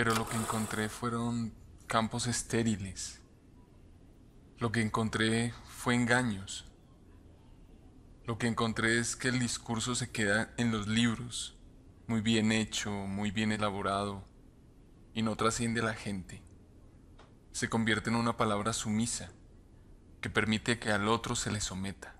Pero lo que encontré fueron campos estériles. Lo que encontré fue engaños. Lo que encontré es que el discurso se queda en los libros, muy bien hecho, muy bien elaborado, y no trasciende a la gente. Se convierte en una palabra sumisa, que permite que al otro se le someta.